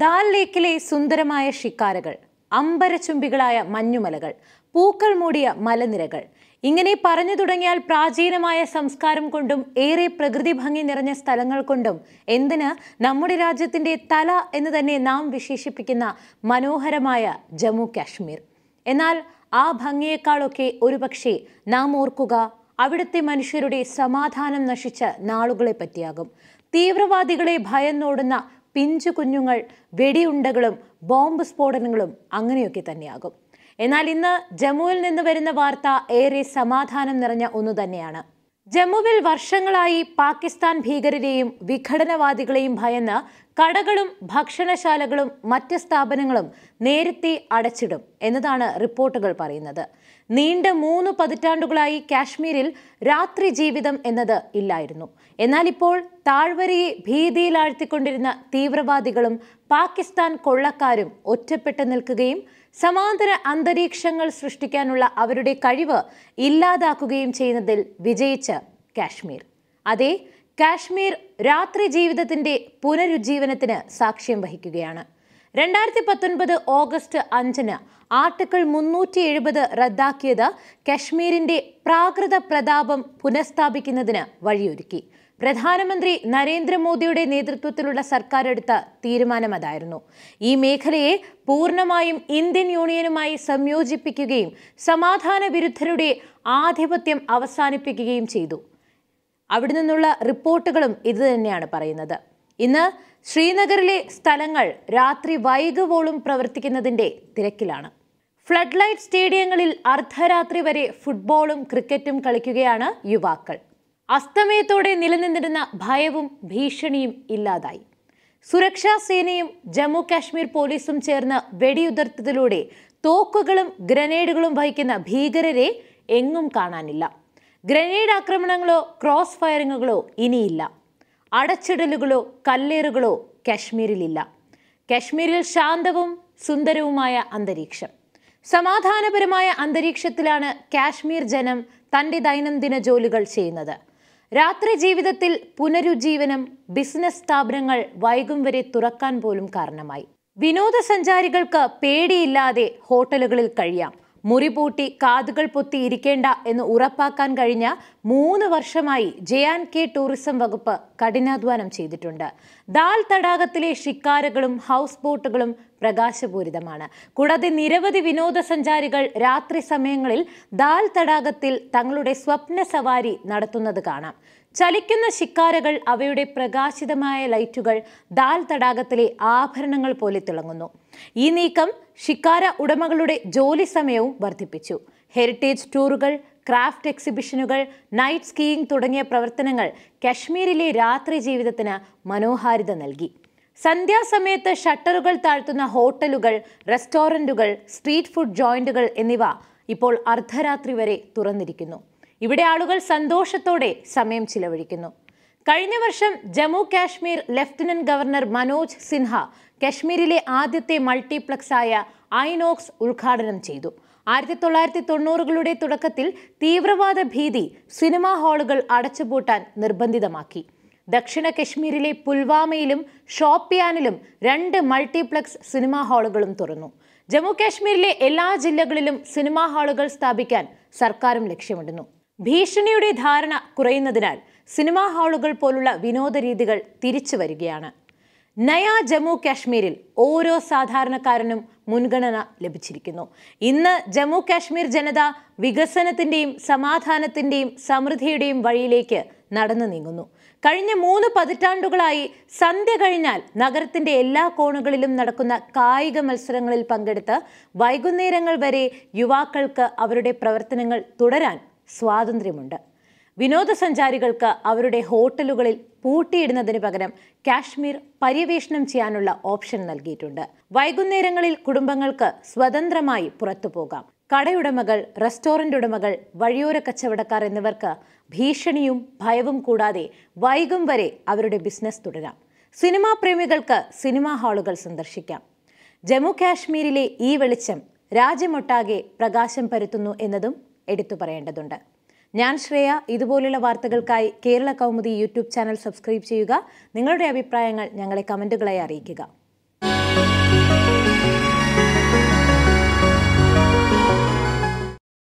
ദാൽ ലേക്കിലെ സുന്ദരമായ ഷിക്കാരകൾ അമ്പരചുംബികളായ മഞ്ഞുമലകൾ പൂക്കൾ മൂടിയ മലനിരകൾ ഇങ്ങനെ പറഞ്ഞു തുടങ്ങിയാൽ പ്രാചീനമായ സംസ്കാരം കൊണ്ടും ഏറെ പ്രകൃതി ഭംഗി നിറഞ്ഞ സ്ഥലങ്ങൾ കൊണ്ടും എന്തിന് നമ്മുടെ രാജ്യത്തിൻ്റെ തല എന്ന് തന്നെ നാം വിശേഷിപ്പിക്കുന്ന മനോഹരമായ ജമ്മു കാശ്മീർ എന്നാൽ ആ ഭംഗിയേക്കാളൊക്കെ ഒരുപക്ഷെ നാം ഓർക്കുക അവിടുത്തെ മനുഷ്യരുടെ സമാധാനം നശിച്ച നാളുകളെ പറ്റിയാകും തീവ്രവാദികളെ ഭയന്നോടുന്ന പിഞ്ചു കുഞ്ഞുങ്ങൾ വെടിയുണ്ടകളും ബോംബ് സ്ഫോടനങ്ങളും അങ്ങനെയൊക്കെ തന്നെയാകും എന്നാൽ ഇന്ന് ജമ്മുവിൽ നിന്ന് വരുന്ന വാർത്ത ഏറെ സമാധാനം നിറഞ്ഞ ഒന്നു തന്നെയാണ് ജമ്മുവിൽ വർഷങ്ങളായി പാകിസ്ഥാൻ ഭീകരരെയും വിഘടനവാദികളെയും ഭയന്ന് കടകളും ഭക്ഷണശാലകളും മറ്റ് സ്ഥാപനങ്ങളും നേരത്തെ അടച്ചിടും എന്നതാണ് റിപ്പോർട്ടുകൾ പറയുന്നത് നീണ്ട മൂന്ന് പതിറ്റാണ്ടുകളായി കാശ്മീരിൽ രാത്രി ജീവിതം എന്നത് ഇല്ലായിരുന്നു എന്നാൽ ഇപ്പോൾ താഴ്വരയെ ഭീതിയിലാഴ്ത്തിക്കൊണ്ടിരുന്ന തീവ്രവാദികളും പാകിസ്ഥാൻ കൊള്ളക്കാരും ഒറ്റപ്പെട്ടു നിൽക്കുകയും സമാന്തര അന്തരീക്ഷങ്ങൾ സൃഷ്ടിക്കാനുള്ള അവരുടെ കഴിവ് ഇല്ലാതാക്കുകയും ചെയ്യുന്നതിൽ വിജയിച്ച കാശ്മീർ അതെ കാശ്മീർ രാത്രി ജീവിതത്തിന്റെ പുനരുജ്ജീവനത്തിന് സാക്ഷ്യം വഹിക്കുകയാണ് രണ്ടായിരത്തി പത്തൊൻപത് ഓഗസ്റ്റ് അഞ്ചിന് ആർട്ടിക്കിൾ മുന്നൂറ്റി എഴുപത് റദ്ദാക്കിയത് കശ്മീരിന്റെ പ്രാകൃത പ്രതാപം പുനഃസ്ഥാപിക്കുന്നതിന് വഴിയൊരുക്കി പ്രധാനമന്ത്രി നരേന്ദ്രമോദിയുടെ നേതൃത്വത്തിലുള്ള സർക്കാർ എടുത്ത തീരുമാനമതായിരുന്നു ഈ മേഖലയെ പൂർണ്ണമായും ഇന്ത്യൻ യൂണിയനുമായി സംയോജിപ്പിക്കുകയും സമാധാന വിരുദ്ധരുടെ ആധിപത്യം അവസാനിപ്പിക്കുകയും ചെയ്തു അവിടെ നിന്നുള്ള റിപ്പോർട്ടുകളും ഇതുതന്നെയാണ് പറയുന്നത് ഇന്ന് ശ്രീനഗറിലെ സ്ഥലങ്ങൾ രാത്രി വൈകുവോളും പ്രവർത്തിക്കുന്നതിൻ്റെ തിരക്കിലാണ് ഫ്ലഡ് ലൈറ്റ് സ്റ്റേഡിയങ്ങളിൽ അർദ്ധരാത്രി വരെ ഫുട്ബോളും ക്രിക്കറ്റും കളിക്കുകയാണ് യുവാക്കൾ അസ്തമയത്തോടെ നിലനിന്നിരുന്ന ഭയവും ഭീഷണിയും ഇല്ലാതായി സുരക്ഷാ സേനയും ജമ്മു കാശ്മീർ പോലീസും ചേർന്ന് വെടിയുതിർത്തതിലൂടെ തോക്കുകളും ഗ്രനേഡുകളും വഹിക്കുന്ന ഭീകരരെ എങ്ങും കാണാനില്ല ഗ്രനേഡ് ആക്രമണങ്ങളോ ക്രോസ് ഫയറിങ്ങുകളോ ഇനിയില്ല അടച്ചിടലുകളോ കല്ലേറുകളോ കശ്മീരിലില്ല കശ്മീരിൽ ശാന്തവും സുന്ദരവുമായ അന്തരീക്ഷം സമാധാനപരമായ അന്തരീക്ഷത്തിലാണ് കാശ്മീർ ജനം തൻ്റെ ദൈനംദിന ജോലികൾ ചെയ്യുന്നത് രാത്രി ജീവിതത്തിൽ പുനരുജ്ജീവനം ബിസിനസ് സ്ഥാപനങ്ങൾ വൈകും വരെ തുറക്കാൻ പോലും കാരണമായി വിനോദസഞ്ചാരികൾക്ക് പേടിയില്ലാതെ ഹോട്ടലുകളിൽ കഴിയാം മുറിപൂട്ടി കാതുകൾ പൊത്തി ഇരിക്കേണ്ട എന്ന് ഉറപ്പാക്കാൻ കഴിഞ്ഞ മൂന്ന് വർഷമായി ജെ ആൻഡ് കെ ടൂറിസം വകുപ്പ് കഠിനാധ്വാനം ചെയ്തിട്ടുണ്ട് ദാൽ തടാകത്തിലെ ഷിക്കാരകളും ഹൗസ് ബോട്ടുകളും പ്രകാശപൂരിതമാണ് കൂടാതെ നിരവധി വിനോദസഞ്ചാരികൾ രാത്രി സമയങ്ങളിൽ ദാൽ തടാകത്തിൽ തങ്ങളുടെ സ്വപ്ന സവാരി നടത്തുന്നത് കാണാം ചലിക്കുന്ന ശിക്കാരകൾ അവയുടെ പ്രകാശിതമായ ലൈറ്റുകൾ ദാൽ തടാകത്തിലെ ആഭരണങ്ങൾ പോലെ തിളങ്ങുന്നു ഈ നീക്കം ഷിക്കാര ഉടമകളുടെ ജോലി സമയവും വർദ്ധിപ്പിച്ചു ഹെറിറ്റേജ് ടൂറുകൾ ക്രാഫ്റ്റ് എക്സിബിഷനുകൾ നൈറ്റ് സ്കീയിങ് തുടങ്ങിയ പ്രവർത്തനങ്ങൾ കശ്മീരിലെ രാത്രി ജീവിതത്തിന് മനോഹാരിത നൽകി സന്ധ്യാസമയത്ത് ഷട്ടറുകൾ താഴ്ത്തുന്ന ഹോട്ടലുകൾ റെസ്റ്റോറൻറ്റുകൾ സ്ട്രീറ്റ് ഫുഡ് ജോയിൻറ്റുകൾ എന്നിവ ഇപ്പോൾ അർദ്ധരാത്രി വരെ തുറന്നിരിക്കുന്നു ഇവിടെ ആളുകൾ സന്തോഷത്തോടെ സമയം ചിലവഴിക്കുന്നു കഴിഞ്ഞ വർഷം ജമ്മു കാശ്മീർ ലഫ്റ്റനന്റ് ഗവർണർ മനോജ് സിൻഹ കശ്മീരിലെ ആദ്യത്തെ മൾട്ടിപ്ലക്സായ ഐനോക്സ് ഉദ്ഘാടനം ചെയ്തു ആയിരത്തി തൊള്ളായിരത്തി തൊണ്ണൂറുകളുടെ തുടക്കത്തിൽ തീവ്രവാദ ഭീതി സിനിമാ ഹാളുകൾ അടച്ചുപൂട്ടാൻ നിർബന്ധിതമാക്കി ദക്ഷിണ കശ്മീരിലെ പുൽവാമയിലും ഷോപ്പിയാനിലും രണ്ട് മൾട്ടിപ്ലക്സ് സിനിമാ ഹാളുകളും തുറന്നു ജമ്മു കാശ്മീരിലെ എല്ലാ ജില്ലകളിലും സിനിമാ ഹാളുകൾ സ്ഥാപിക്കാൻ സർക്കാരും ലക്ഷ്യമിടുന്നു ഭീഷണിയുടെ ധാരണ കുറയുന്നതിനാൽ സിനിമാ ഹാളുകൾ പോലുള്ള വിനോദ രീതികൾ തിരിച്ചു വരികയാണ് നയ ജമ്മു കാശ്മീരിൽ ഓരോ സാധാരണക്കാരനും മുൻഗണന ലഭിച്ചിരിക്കുന്നു ഇന്ന് ജമ്മു കാശ്മീർ ജനത വികസനത്തിൻ്റെയും സമാധാനത്തിൻ്റെയും സമൃദ്ധിയുടെയും വഴിയിലേക്ക് നടന്നു നീങ്ങുന്നു കഴിഞ്ഞ മൂന്ന് പതിറ്റാണ്ടുകളായി സന്ധ്യ കഴിഞ്ഞാൽ നഗരത്തിന്റെ എല്ലാ കോണുകളിലും നടക്കുന്ന കായിക മത്സരങ്ങളിൽ പങ്കെടുത്ത് വൈകുന്നേരങ്ങൾ വരെ യുവാക്കൾക്ക് അവരുടെ പ്രവർത്തനങ്ങൾ തുടരാൻ സ്വാതന്ത്ര്യമുണ്ട് വിനോദസഞ്ചാരികൾക്ക് അവരുടെ ഹോട്ടലുകളിൽ പൂട്ടിയിടുന്നതിന് പകരം കാശ്മീർ പര്യവേഷണം ചെയ്യാനുള്ള ഓപ്ഷൻ നൽകിയിട്ടുണ്ട് വൈകുന്നേരങ്ങളിൽ കുടുംബങ്ങൾക്ക് സ്വതന്ത്രമായി പുറത്തു പോകാം കടയുടമകൾ റെസ്റ്റോറൻ്റ് ഉടമകൾ വഴിയോര കച്ചവടക്കാർ എന്നിവർക്ക് ഭീഷണിയും ഭയവും കൂടാതെ വൈകും വരെ അവരുടെ ബിസിനസ് തുടരാം സിനിമാ പ്രേമികൾക്ക് സിനിമാ ഹാളുകൾ സന്ദർശിക്കാം ജമ്മു കാശ്മീരിലെ ഈ വെളിച്ചം രാജ്യമൊട്ടാകെ പ്രകാശം പരത്തുന്നു എന്നതും എടുത്തു പറയേണ്ടതുണ്ട് ഞാൻ ശ്രേയ ഇതുപോലുള്ള വാർത്തകൾക്കായി Kerala Kaumudi YouTube channel subscribe ചെയ്യുക നിങ്ങളുടെ അഭിപ്രായങ്ങൾ ഞങ്ങളെ കമൻറ്റുകളായി അറിയിക്കുക